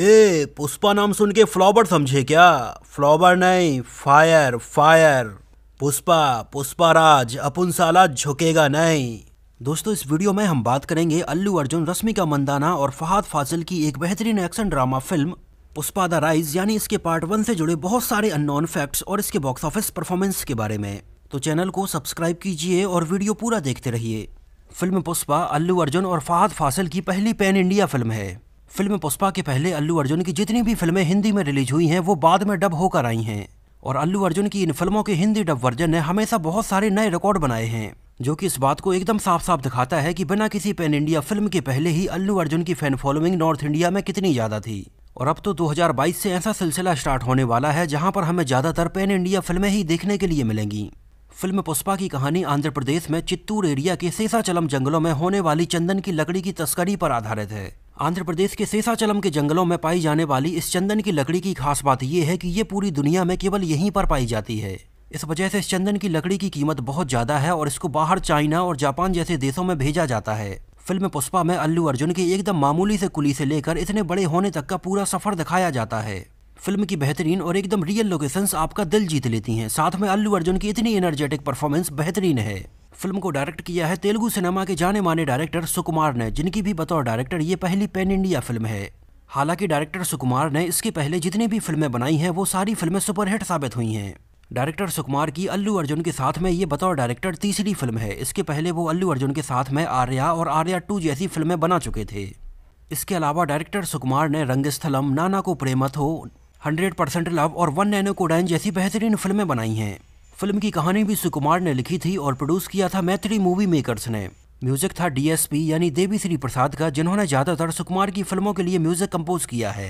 ए पुष्पा नाम सुन के फ्लॉबर समझे क्या फ्लॉबर नहीं फायर फायर पुष्पा पुष्पा राज अपुन साला झुकेगा नहीं दोस्तों इस वीडियो में हम बात करेंगे अल्लू अर्जुन रश्मिका मंदाना और फहाद फाजिल की एक बेहतरीन action drama film Pushpa the rise यानी इसके पार्ट वन से जुड़े बहुत सारे अननोन फैक्ट्स और इसके बॉक्स ऑफिस परफॉर्मेंस के बारे में तो चैनल को सब्सक्राइब कीजिए और वीडियो पूरा देखते रहिए फिल्म पुष्पा अल्लू अर्जुन और फहाद फासिल की पहली पैन इंडिया फिल्म है फिल्म पुष्पा के पहले अल्लू अर्जुन की जितनी भी फिल्में हिंदी में रिलीज हुई हैं वो बाद में डब होकर आई हैं और अल्लू अर्जुन की इन फिल्मों के हिंदी डब वर्जन ने हमेशा बहुत सारे नए रिकॉर्ड बनाए हैं जो कि इस बात को एकदम साफ साफ दिखाता है कि बिना किसी पैन इंडिया फिल्म के पहले ही अल्लू अर्जुन की फैन फॉलोइंग नॉर्थ इंडिया में कितनी ज़्यादा थी और अब तो 2022 से ऐसा सिलसिला स्टार्ट होने वाला है जहां पर हमें ज़्यादातर पैन इंडिया फिल्में ही देखने के लिए मिलेंगी फिल्म पुष्पा की कहानी आंध्र प्रदेश में चित्तूर एरिया के सेसाचलम जंगलों में होने वाली चंदन की लकड़ी की तस्करी पर आधारित है आंध्र प्रदेश के सेसाचलम के जंगलों में पाई जाने वाली इस चंदन की लकड़ी की खास बात यह है कि ये पूरी दुनिया में केवल यहीं पर पाई जाती है इस वजह से इस चंदन की लकड़ी की कीमत बहुत ज़्यादा है और इसको बाहर चाइना और जापान जैसे देशों में भेजा जाता है फिल्म पुष्पा में अल्लू अर्जुन की एकदम मामूली से कुली से लेकर इतने बड़े होने तक का पूरा सफर दिखाया जाता है फिल्म की बेहतरीन और एकदम रियल लोकेशंस आपका दिल जीत लेती हैं साथ में अल्लू अर्जुन की इतनी एनर्जेटिक परफॉर्मेंस बेहतरीन है फिल्म को डायरेक्ट किया है तेलुगु सिनेमा के जाने माने डायरेक्टर सुकुमार ने जिनकी भी बतौर डायरेक्टर ये पहली पैन इंडिया फिल्म है हालांकि डायरेक्टर सुकुमार ने इसके पहले जितनी भी फिल्में बनाई हैं वो सारी फिल्में सुपरहिट साबित हुई हैं डायरेक्टर सुकुमार की अल्लू अर्जुन के साथ में ये बतौर डायरेक्टर तीसरी फिल्म है इसके पहले वो अल्लू अर्जुन के साथ में आर्या और आर्या टू जैसी फिल्में बना चुके थे इसके अलावा डायरेक्टर सुकुमार ने रंगस्थलम नाना Nannaku Prematho hundred percent love और वन नैनो कोडाइन जैसी बेहतरीन फिल्में बनाई हैं फिल्म की कहानी भी सुकुमार ने लिखी थी और प्रोड्यूस किया था मैथिली मूवी मेकर्स ने म्यूजिक था डीएसपी यानी देवी श्री प्रसाद का जिन्होंने ज्यादातर सुकुमार की फिल्मों के लिए म्यूजिक कंपोज किया है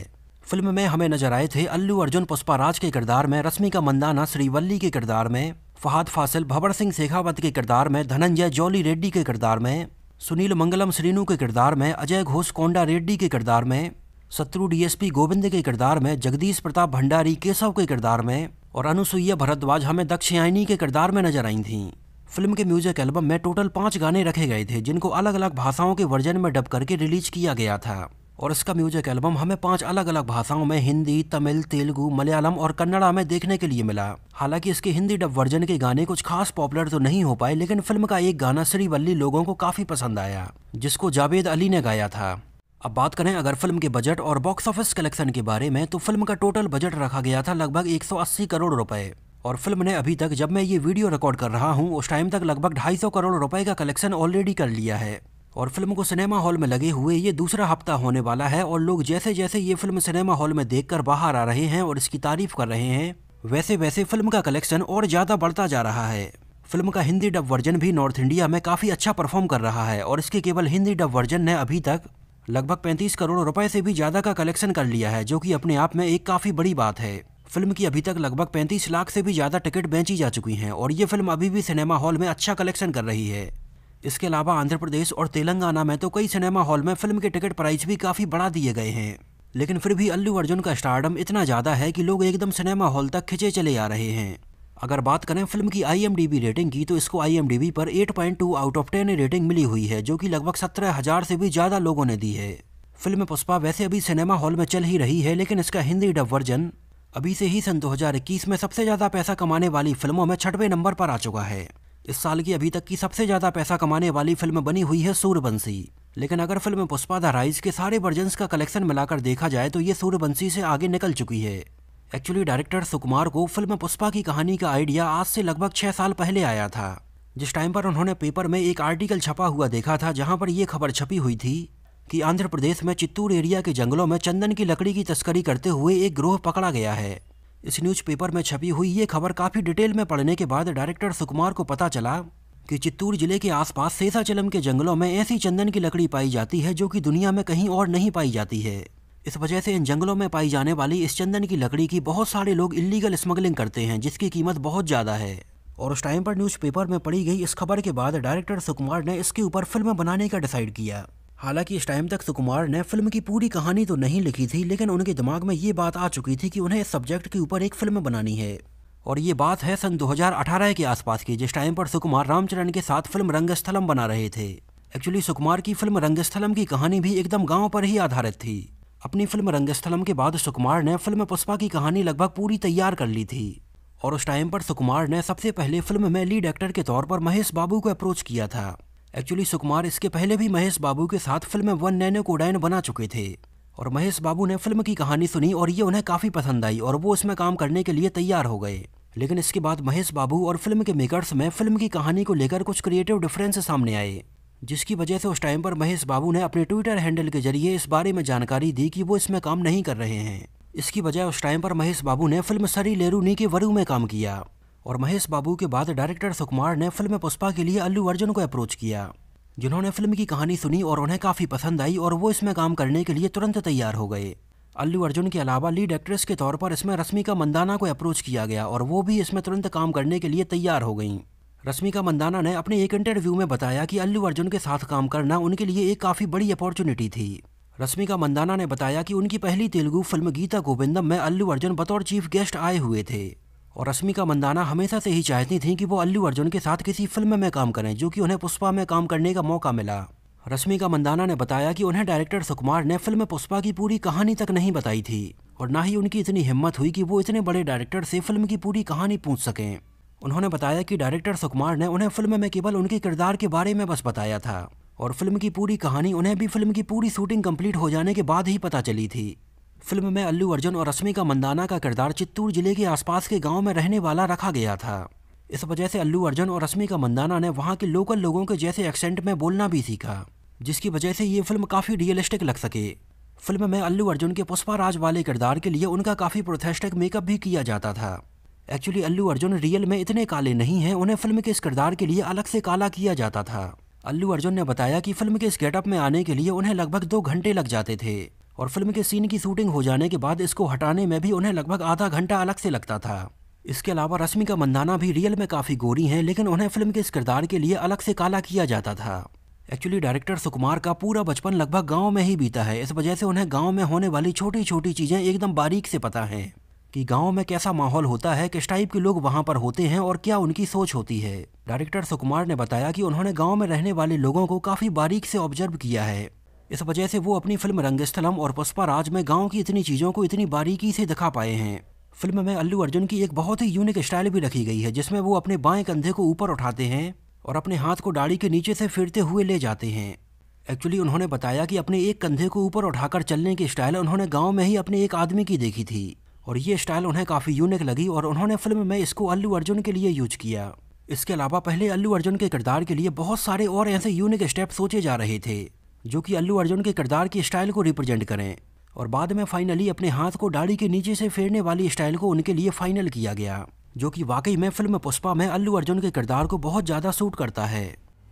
फिल्म में हमें नजर आए थे अल्लू अर्जुन पुष्पाराज के किरदार में रश्मिका मंदाना श्रीवल्ली के किरदार में फहाद फासिल भवर सिंह शेखावत के किरदार में धनंजय जौली रेड्डी के किरदार में सुनील मंगलम श्रीनू के किरदार में अजय घोष कोंडा रेड्डी के किरदार में शत्रु डीएसपी गोविंद के किरदार में जगदीश प्रताप भंडारी केशव के किरदार में और अनुसुईया भरद्वाज हमें दक्षयायनी के किरदार में नजर आई थीं फिल्म के म्यूजिक एल्बम में टोटल पाँच गाने रखे गए थे जिनको अलग अलग भाषाओं के वर्जन में डब करके रिलीज किया गया था और इसका म्यूजिक एल्बम हमें पांच अलग अलग भाषाओं में हिंदी तमिल तेलुगु मलयालम और कन्नड़ा में देखने के लिए मिला हालांकि इसके हिंदी डब वर्जन के गाने कुछ खास पॉपुलर तो नहीं हो पाए लेकिन फिल्म का एक गाना श्रीवल्ली लोगों को काफी पसंद आया जिसको जावेद अली ने गाया था अब बात करें अगर फिल्म के बजट और बॉक्स ऑफिस कलेक्शन के बारे में तो फिल्म का टोटल बजट रखा गया था लगभग 180 करोड़ रुपए और फिल्म ने अभी तक जब मैं ये वीडियो रिकॉर्ड कर रहा हूँ उस टाइम तक लगभग 250 करोड़ रुपए का कलेक्शन ऑलरेडी कर लिया है और फिल्म को सिनेमा हॉल में लगे हुए ये दूसरा हफ्ता होने वाला है और लोग जैसे जैसे ये फिल्म सिनेमा हॉल में देख बाहर आ रहे हैं और इसकी तारीफ कर रहे हैं वैसे वैसे फिल्म का कलेक्शन और ज़्यादा बढ़ता जा रहा है फिल्म का हिंदी डब वर्जन भी नॉर्थ इंडिया में काफ़ी अच्छा परफॉर्म कर रहा है और इसके केवल हिंदी डब वर्जन ने अभी तक लगभग 35 करोड़ रुपए से भी ज़्यादा का कलेक्शन कर लिया है जो कि अपने आप में एक काफ़ी बड़ी बात है फिल्म की अभी तक लगभग 35 लाख से भी ज़्यादा टिकट बेची जा चुकी हैं और ये फिल्म अभी भी सिनेमा हॉल में अच्छा कलेक्शन कर रही है इसके अलावा आंध्र प्रदेश और तेलंगाना में तो कई सिनेमा हॉल में फिल्म के टिकट प्राइस भी काफ़ी बढ़ा दिए गए हैं लेकिन फिर भी अल्लू अर्जुन का स्टारडम इतना ज़्यादा है कि लोग एकदम सिनेमा हॉल तक खिंचे चले आ रहे हैं अगर बात करें फिल्म की आईएमडीबी रेटिंग की तो इसको आईएमडीबी पर 8.2 आउट ऑफ 10 रेटिंग मिली हुई है जो कि लगभग सत्रह हजार से भी ज़्यादा लोगों ने दी है फिल्म पुष्पा वैसे अभी सिनेमा हॉल में चल ही रही है लेकिन इसका हिंदी डब वर्जन अभी से ही सन 2021 में सबसे ज़्यादा पैसा कमाने वाली फिल्मों में छठवें नंबर पर आ चुका है इस साल की अभी तक की सबसे ज़्यादा पैसा कमाने वाली फिल्म बनी हुई है सूर्यवंशी लेकिन अगर फिल्म पुष्पा द राइज के सारे वर्जन का कलेक्शन मिलाकर देखा जाए तो ये सूर्यवंशी से आगे निकल चुकी है एक्चुअली डायरेक्टर सुकुमार को फिल्म पुष्पा की कहानी का आइडिया आज से लगभग छः साल पहले आया था जिस टाइम पर उन्होंने पेपर में एक आर्टिकल छपा हुआ देखा था जहां पर यह खबर छपी हुई थी कि आंध्र प्रदेश में चित्तूर एरिया के जंगलों में चंदन की लकड़ी की तस्करी करते हुए एक ग्रोह पकड़ा गया है इस न्यूज़पेपर में छपी हुई ये खबर काफ़ी डिटेल में पढ़ने के बाद डायरेक्टर सुकुमार को पता चला कि चित्तूर जिले के आसपास सेसाचलम के जंगलों में ऐसी चंदन की लकड़ी पाई जाती है जो कि दुनिया में कहीं और नहीं पाई जाती है इस वजह से इन जंगलों में पाई जाने वाली इस चंदन की लकड़ी की बहुत सारे लोग इलीगल स्मगलिंग करते हैं जिसकी कीमत बहुत ज़्यादा है और उस टाइम पर न्यूज़पेपर में पड़ी गई इस खबर के बाद डायरेक्टर सुकुमार ने इसके ऊपर फिल्म बनाने का डिसाइड किया हालांकि इस टाइम तक सुकुमार ने फिल्म की पूरी कहानी तो नहीं लिखी थी लेकिन उनके दिमाग में ये बात आ चुकी थी कि उन्हें इस सब्जेक्ट के ऊपर एक फिल्म बनानी है और ये बात है सन 2018 के आसपास की जिस टाइम पर सुकुमार रामचरण के साथ फिल्म रंगस्थलम बना रहे थे एक्चुअली सुकुमार की फिल्म रंगस्थलम की कहानी भी एकदम गाँव पर ही आधारित थी अपनी फिल्म रंगस्थलम के बाद सुकुमार ने फिल्म पुष्पा की कहानी लगभग पूरी तैयार कर ली थी और उस टाइम पर सुकुमार ने सबसे पहले फिल्म में लीड एक्टर के तौर पर महेश बाबू को अप्रोच किया था एक्चुअली सुकुमार इसके पहले भी महेश बाबू के साथ फिल्म वन नैनो डायन बना चुके थे और महेश बाबू ने फिल्म की कहानी सुनी और ये उन्हें काफ़ी पसंद आई और वो इसमें काम करने के लिए तैयार हो गए लेकिन इसके बाद महेश बाबू और फिल्म के मेकर्स में फिल्म की कहानी को लेकर कुछ क्रिएटिव डिफरेंस सामने आए जिसकी वजह से उस टाइम पर महेश बाबू ने अपने ट्विटर हैंडल के जरिए इस बारे में जानकारी दी कि वो इसमें काम नहीं कर रहे हैं इसकी बजाय उस टाइम पर महेश बाबू ने फिल्म सरी लेरूनी के वरु में काम किया और महेश बाबू के बाद डायरेक्टर सुकुमार ने फिल्म पुष्पा के लिए अल्लू अर्जुन को अप्रोच किया जिन्होंने फिल्म की कहानी सुनी और उन्हें काफ़ी पसंद आई और वो इसमें काम करने के लिए तुरंत तैयार हो गए अल्लू अर्जुन के अलावा लीड एक्ट्रेस के तौर पर इसमें रश्मिका मंदाना को अप्रोच किया गया और वो भी इसमें तुरंत काम करने के लिए तैयार हो गईं रश्मिका मंदाना ने अपने एक इंटरव्यू में बताया कि अल्लू अर्जुन के साथ काम करना उनके लिए एक काफ़ी बड़ी अपॉर्चुनिटी थी रश्मिका मंदाना ने बताया कि उनकी पहली तेलुगु फिल्म गीता गोविंदम में अल्लू अर्जुन बतौर चीफ गेस्ट आए हुए थे और रश्मिका मंदाना हमेशा से ही चाहती थी कि वो अल्लू अर्जुन के साथ किसी फिल्म में काम करें जो कि उन्हें पुष्पा में काम करने का मौका मिला रश्मिका मंदाना ने बताया कि उन्हें डायरेक्टर सुकुमार ने फिल्म पुष्पा की पूरी कहानी तक नहीं बताई थी और ना ही उनकी इतनी हिम्मत हुई कि वो इतने बड़े डायरेक्टर से फिल्म की पूरी कहानी पूछ सकें उन्होंने बताया कि डायरेक्टर सुकुमार ने उन्हें फिल्म में केवल उनके किरदार के बारे में बस बताया था और फिल्म की पूरी कहानी उन्हें भी फिल्म की पूरी शूटिंग कंप्लीट हो जाने के बाद ही पता चली थी फिल्म में अल्लू अर्जुन और रश्मिका मंदाना का किरदार चित्तूर जिले के आसपास के गाँव में रहने वाला रखा गया था इस वजह से अल्लू अर्जुन और रश्मिका मंदाना ने वहाँ के लोकल लोगों के जैसे एक्सेंट में बोलना भी सीखा जिसकी वजह से ये फिल्म काफ़ी रियलिस्टिक लग सके फिल्म में अल्लू अर्जुन के पुष्पा राज वाले किरदार के लिए उनका काफ़ी प्रोथेस्टिक मेकअप भी किया जाता था एक्चुअली अल्लू अर्जुन रियल में इतने काले नहीं हैं उन्हें फिल्म के इस किरदार के लिए अलग से काला किया जाता था अल्लू अर्जुन ने बताया कि फिल्म के इस गेटअप में आने के लिए उन्हें लगभग दो घंटे लग जाते थे और फिल्म के सीन की शूटिंग हो जाने के बाद इसको हटाने में भी उन्हें लगभग आधा घंटा अलग से लगता था इसके अलावा रश्मिका मंदाना भी रियल में काफ़ी गोरी हैं लेकिन उन्हें फिल्म के इस किरदार के लिए अलग से काला किया जाता था एक्चुअली डायरेक्टर सुकुमार का पूरा बचपन लगभग गांव में ही बीता है इस वजह से उन्हें गांव में होने वाली छोटी छोटी चीज़ें एकदम बारीक से पता हैं कि गांव में कैसा माहौल होता है किस टाइप के लोग वहां पर होते हैं और क्या उनकी सोच होती है डायरेक्टर सुकुमार ने बताया कि उन्होंने गांव में रहने वाले लोगों को काफी बारीक से ऑब्जर्व किया है इस वजह से वो अपनी फिल्म रंगस्थलम और राज में गाँव की इतनी चीज़ों को इतनी बारीकी से दिखा पाए हैं फिल्म में अल्लू अर्जुन की एक बहुत ही यूनिक स्टाइल भी रखी गई है जिसमें वो अपने बाएं कंधे को ऊपर उठाते हैं और अपने हाथ को दाढ़ी के नीचे से फिरते हुए ले जाते हैं एक्चुअली उन्होंने बताया कि अपने एक कंधे को ऊपर उठाकर चलने की स्टाइल उन्होंने गांव में ही अपने एक आदमी की देखी थी और ये स्टाइल उन्हें काफ़ी यूनिक लगी और उन्होंने फिल्म में इसको अल्लू अर्जुन के लिए यूज किया इसके अलावा पहले अल्लू अर्जुन के किरदार के लिए बहुत सारे और ऐसे यूनिक स्टेप सोचे जा रहे थे जो कि अल्लू अर्जुन के किरदार की स्टाइल को रिप्रेजेंट करें और बाद में फाइनली अपने हाथ को दाढ़ी के नीचे से फेरने वाली स्टाइल को उनके लिए फाइनल किया गया जो कि वाकई में फिल्म पुष्पा में अल्लू अर्जुन के किरदार को बहुत ज़्यादा सूट करता है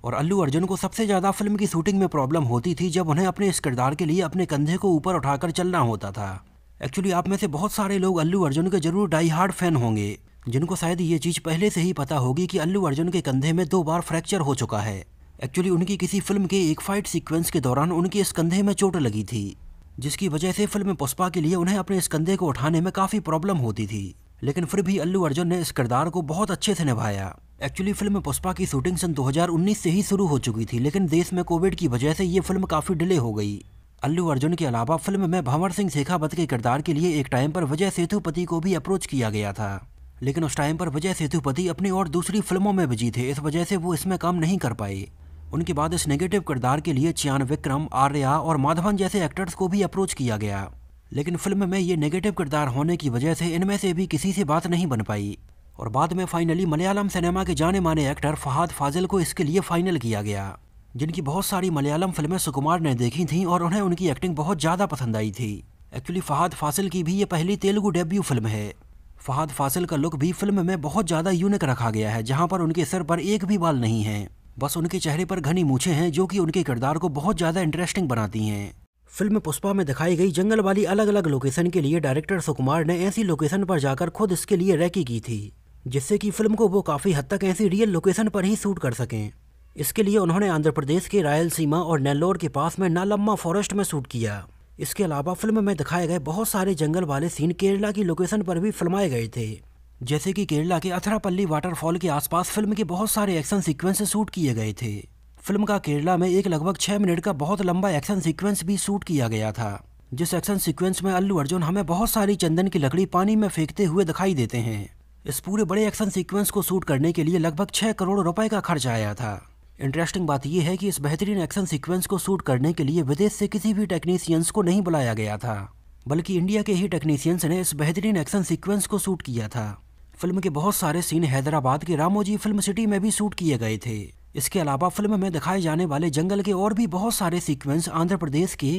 और अल्लू अर्जुन को सबसे ज़्यादा फिल्म की शूटिंग में प्रॉब्लम होती थी जब उन्हें अपने इस किरदार के लिए अपने कंधे को ऊपर उठाकर चलना होता था एक्चुअली आप में से बहुत सारे लोग अल्लू अर्जुन के जरूर डाई हार्ड फैन होंगे जिनको शायद ये चीज़ पहले से ही पता होगी कि अल्लू अर्जुन के कंधे में दो बार फ्रैक्चर हो चुका है एक्चुअली उनकी किसी फिल्म के एक फाइट सीक्वेंस के दौरान उनके इस कंधे में चोट लगी थी जिसकी वजह से फिल्म पुष्पा के लिए उन्हें अपने इस कंधे को उठाने में काफ़ी प्रॉब्लम होती थी लेकिन फिर भी अल्लू अर्जुन ने इस किरदार को बहुत अच्छे से निभाया एक्चुअली फिल्म पुष्पा की शूटिंग सन 2019 से ही शुरू हो चुकी थी लेकिन देश में कोविड की वजह से ये फिल्म काफ़ी डिले हो गई अल्लू अर्जुन के अलावा फिल्म में भंवर सिंह शेखावत के किरदार के लिए एक टाइम पर विजय सेतुपति को भी अप्रोच किया गया था लेकिन उस टाइम पर विजय सेतुपति अपनी और दूसरी फिल्मों में बिजी थे इस वजह से वो इसमें काम नहीं कर पाए उनके बाद इस नेगेटिव किरदार के लिए चियान विक्रम आर्या और माधवन जैसे एक्टर्स को भी अप्रोच किया गया लेकिन फिल्म में ये नेगेटिव किरदार होने की वजह से इनमें से भी किसी से बात नहीं बन पाई और बाद में फाइनली मलयालम सिनेमा के जाने माने एक्टर फहाद फाजिल को इसके लिए फाइनल किया गया जिनकी बहुत सारी मलयालम फिल्में सुकुमार ने देखी थीं और उन्हें उनकी एक्टिंग बहुत ज़्यादा पसंद आई थी एक्चुअली फ़हाद फासिल की भी ये पहली तेलुगु डेब्यू फिल्म है फ़हाद फासिल का लुक भी फिल्म में बहुत ज़्यादा यूनिक रखा गया है जहाँ पर उनके सर पर एक भी बाल नहीं है बस उनके चेहरे पर घनी मूछे हैं जो कि उनके किरदार को बहुत ज़्यादा इंटरेस्टिंग बनाती हैं फिल्म पुष्पा में दिखाई गई जंगल वाली अलग अलग लोकेशन के लिए डायरेक्टर सुकुमार ने ऐसी लोकेशन पर जाकर खुद इसके लिए रैकी की थी जिससे कि फिल्म को वो काफ़ी हद तक ऐसी रियल लोकेशन पर ही शूट कर सकें इसके लिए उन्होंने आंध्र प्रदेश के रायलसीमा और नेल्लोर के पास में नालम्मा फॉरेस्ट में शूट किया इसके अलावा फिल्म में दिखाए गए बहुत सारे जंगल वाले सीन केरला की लोकेशन पर भी फिल्माए गए थे जैसे कि केरला के अथरापल्ली वाटरफॉल के आसपास फिल्म के बहुत सारे एक्शन सीक्वेंस शूट किए गए थे फिल्म का केरला में एक लगभग छः मिनट का बहुत लंबा एक्शन सीक्वेंस भी शूट किया गया था जिस एक्शन सीक्वेंस में अल्लू अर्जुन हमें बहुत सारी चंदन की लकड़ी पानी में फेंकते हुए दिखाई देते हैं इस पूरे बड़े एक्शन सीक्वेंस को शूट करने के लिए लगभग छः करोड़ रुपए का खर्च आया था इंटरेस्टिंग बात यह है कि इस बेहतरीन एक्शन सीक्वेंस को शूट करने के लिए विदेश से किसी भी टेक्नीशियंस को नहीं बुलाया गया था बल्कि इंडिया के ही टेक्नीशियंस ने इस बेहतरीन एक्शन सीक्वेंस को शूट किया था फिल्म के बहुत सारे सीन हैदराबाद के रामोजी फिल्म सिटी में भी शूट किए गए थे इसके अलावा फिल्म में दिखाए जाने वाले जंगल के और भी बहुत सारे सीक्वेंस आंध्र प्रदेश के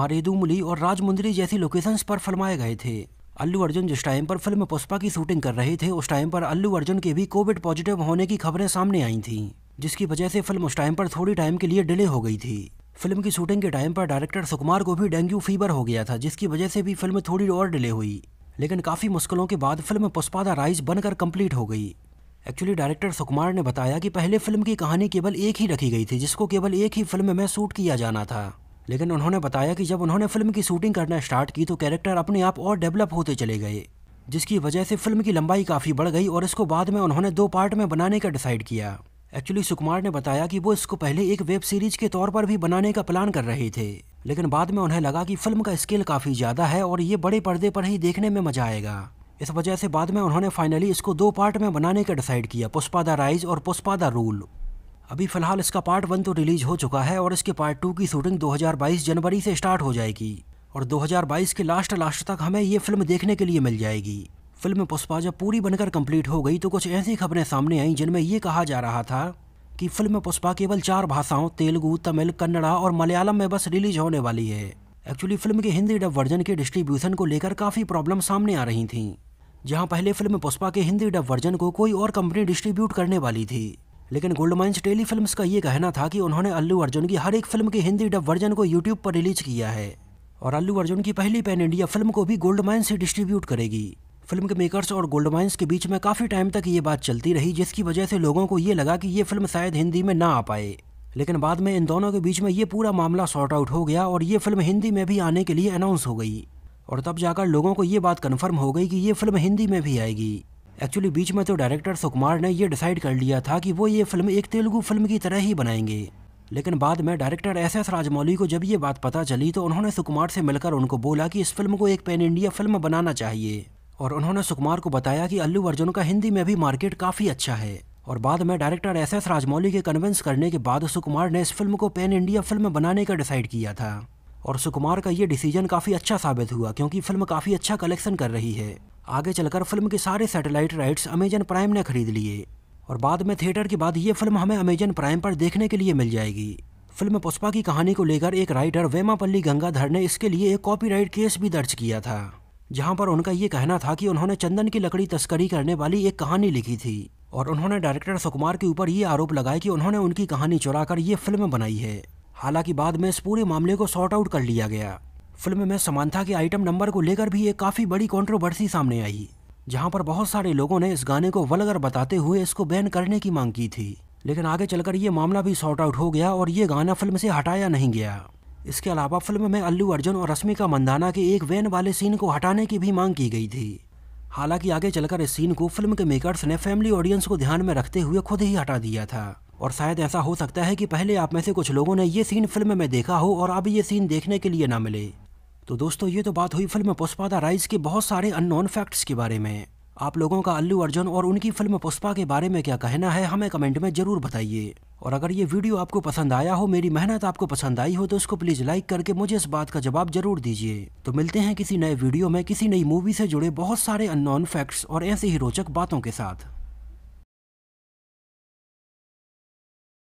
मारेदुमली और राजमुंदरी जैसी लोकेशंस पर फिल्माए गए थे अल्लू अर्जुन जिस टाइम पर फिल्म पुष्पा की शूटिंग कर रहे थे उस टाइम पर अल्लू अर्जुन के भी कोविड पॉजिटिव होने की खबरें सामने आई थीं जिसकी वजह से फिल्म उस टाइम पर थोड़ी टाइम के लिए डिले हो गई थी फिल्म की शूटिंग के टाइम पर डायरेक्टर सुकुमार को भी डेंगू फीवर हो गया था जिसकी वजह से भी फिल्म थोड़ी और डिले हुई लेकिन काफ़ी मुश्किलों के बाद फिल्म पुष्पादा राइज बनकर कंप्लीट हो गई एक्चुअली डायरेक्टर सुकुमार ने बताया कि पहले फिल्म की कहानी केवल एक ही रखी गई थी जिसको केवल एक ही फिल्म में शूट किया जाना था लेकिन उन्होंने बताया कि जब उन्होंने फिल्म की शूटिंग करना स्टार्ट की तो कैरेक्टर अपने आप और डेवलप होते चले गए जिसकी वजह से फिल्म की लंबाई काफ़ी बढ़ गई और इसको बाद में उन्होंने दो पार्ट में बनाने का डिसाइड किया एक्चुअली सुकुमार ने बताया कि वो इसको पहले एक वेब सीरीज के तौर पर भी बनाने का प्लान कर रहे थे लेकिन बाद में उन्हें लगा कि फिल्म का स्केल काफ़ी ज़्यादा है और ये बड़े पर्दे पर ही देखने में मज़ा आएगा इस वजह से बाद में उन्होंने फाइनली इसको दो पार्ट में बनाने का डिसाइड किया पुष्पा द राइज और पुष्पा द रूल अभी फिलहाल इसका पार्ट वन तो रिलीज हो चुका है और इसके पार्ट टू की शूटिंग 2022 जनवरी से स्टार्ट हो जाएगी और 2022 के लास्ट लास्ट तक हमें ये फिल्म देखने के लिए मिल जाएगी फिल्म पुष्पा जब पूरी बनकर कंप्लीट हो गई तो कुछ ऐसी खबरें सामने आईं जिनमें ये कहा जा रहा था कि फिल्म पुष्पा केवल चार भाषाओं तेलुगु तमिल कन्नड़ा और मलयालम में बस रिलीज होने वाली है एक्चुअली फिल्म के हिंदी डब वर्जन के डिस्ट्रीब्यूशन को लेकर काफ़ी प्रॉब्लम सामने आ रही थी जहाँ पहले फिल्म पुष्पा के हिंदी डब वर्जन को कोई और कंपनी डिस्ट्रीब्यूट करने वाली थी लेकिन गोल्ड माइंस टेली फिल्म का ये कहना था कि उन्होंने अल्लू अर्जुन की हर एक फिल्म के हिंदी डब वर्जन को यूट्यूब पर रिलीज किया है और अल्लू अर्जुन की पहली पैन इंडिया फिल्म को भी गोल्ड माइन से डिस्ट्रीब्यूट करेगी फिल्म के मेकर्स और गोल्ड माइंस के बीच में काफ़ी टाइम तक ये बात चलती रही जिसकी वजह से लोगों को ये लगा कि ये फिल्म शायद हिंदी में ना आ पाए लेकिन बाद में इन दोनों के बीच में ये पूरा मामला सॉर्ट आउट हो गया और ये फिल्म हिंदी में भी आने के लिए अनाउंस हो गई और तब जाकर लोगों को ये बात कन्फर्म हो गई कि ये फिल्म हिंदी में भी आएगी एक्चुअली बीच में तो डायरेक्टर सुकुमार ने ये डिसाइड कर लिया था कि वो ये फिल्म एक तेलुगु फिल्म की तरह ही बनाएंगे लेकिन बाद में डायरेक्टर एस एस राजमौली को जब ये बात पता चली तो उन्होंने सुकुमार से मिलकर उनको बोला कि इस फिल्म को एक पैन इंडिया फिल्म बनाना चाहिए और उन्होंने सुकुमार को बताया कि अल्लू अर्जुन का हिंदी में भी मार्केट काफ़ी अच्छा है और बाद में डायरेक्टर एस एस राजमौली के कन्विंस करने के बाद सुकुमार ने इस फिल्म को पैन इंडिया फिल्म बनाने का डिसाइड किया था और सुकुमार का ये डिसीजन काफ़ी अच्छा साबित हुआ क्योंकि फिल्म काफ़ी अच्छा कलेक्शन कर रही है आगे चलकर फिल्म के सारे सैटेलाइट राइट्स अमेजन प्राइम ने खरीद लिए और बाद में थिएटर के बाद ये फिल्म हमें अमेजन प्राइम पर देखने के लिए मिल जाएगी फिल्म पुष्पा की कहानी को लेकर एक राइटर वेमापल्ली गंगाधर ने इसके लिए एक कॉपीराइट केस भी दर्ज किया था जहां पर उनका ये कहना था कि उन्होंने चंदन की लकड़ी तस्करी करने वाली एक कहानी लिखी थी और उन्होंने डायरेक्टर सुकुमार के ऊपर ये आरोप लगाया कि उन्होंने उनकी कहानी चुरा कर ये फिल्म बनाई है हालांकि बाद में इस पूरे मामले को सॉर्ट आउट कर लिया गया फिल्म में समानता के आइटम नंबर को लेकर भी एक काफ़ी बड़ी कॉन्ट्रोवर्सी सामने आई जहाँ पर बहुत सारे लोगों ने इस गाने को वलगर बताते हुए इसको बैन करने की मांग की थी लेकिन आगे चलकर ये मामला भी सॉर्ट आउट हो गया और ये गाना फिल्म से हटाया नहीं गया इसके अलावा फिल्म में अल्लू अर्जुन और रश्मिका मंदाना के एक वैन वाले सीन को हटाने की भी मांग की गई थी हालांकि आगे चलकर इस सीन को फिल्म के मेकर्स ने फैमिली ऑडियंस को ध्यान में रखते हुए खुद ही हटा दिया था और शायद ऐसा हो सकता है कि पहले आप में से कुछ लोगों ने ये सीन फिल्म में देखा हो और अब ये सीन देखने के लिए ना मिले तो दोस्तों ये तो बात हुई फिल्म पुष्पा द राइज के बहुत सारे अननोन फैक्ट्स के बारे में आप लोगों का अल्लू अर्जुन और उनकी फिल्म पुष्पा के बारे में क्या कहना है हमें कमेंट में ज़रूर बताइए और अगर ये वीडियो आपको पसंद आया हो मेरी मेहनत आपको पसंद आई हो तो उसको प्लीज़ लाइक करके मुझे इस बात का जवाब जरूर दीजिए तो मिलते हैं किसी नए वीडियो में किसी नई मूवी से जुड़े बहुत सारे अननोन फैक्ट्स और ऐसे ही रोचक बातों के साथ